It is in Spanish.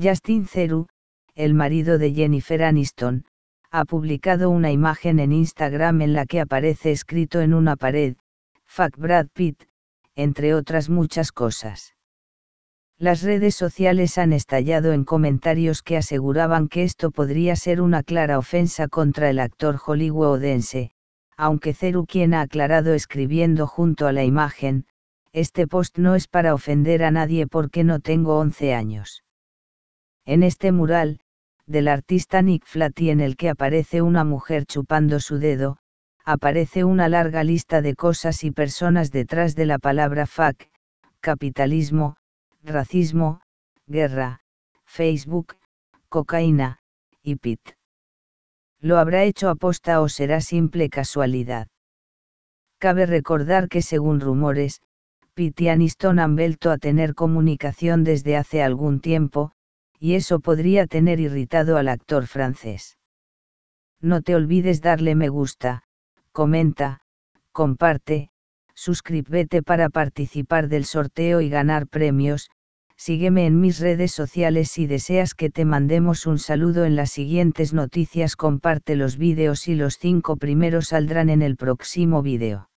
Justin Zeru, el marido de Jennifer Aniston, ha publicado una imagen en Instagram en la que aparece escrito en una pared, Fuck Brad Pitt, entre otras muchas cosas. Las redes sociales han estallado en comentarios que aseguraban que esto podría ser una clara ofensa contra el actor hollywoodense, aunque Ceru quien ha aclarado escribiendo junto a la imagen, este post no es para ofender a nadie porque no tengo 11 años. En este mural, del artista Nick Flatty en el que aparece una mujer chupando su dedo, aparece una larga lista de cosas y personas detrás de la palabra fuck, capitalismo, racismo, guerra, Facebook, cocaína, y PIT. ¿Lo habrá hecho aposta o será simple casualidad? Cabe recordar que según rumores, Pitt y Aniston han vuelto a tener comunicación desde hace algún tiempo, y eso podría tener irritado al actor francés. No te olvides darle me gusta, comenta, comparte, suscríbete para participar del sorteo y ganar premios, sígueme en mis redes sociales si deseas que te mandemos un saludo en las siguientes noticias comparte los vídeos y los cinco primeros saldrán en el próximo vídeo.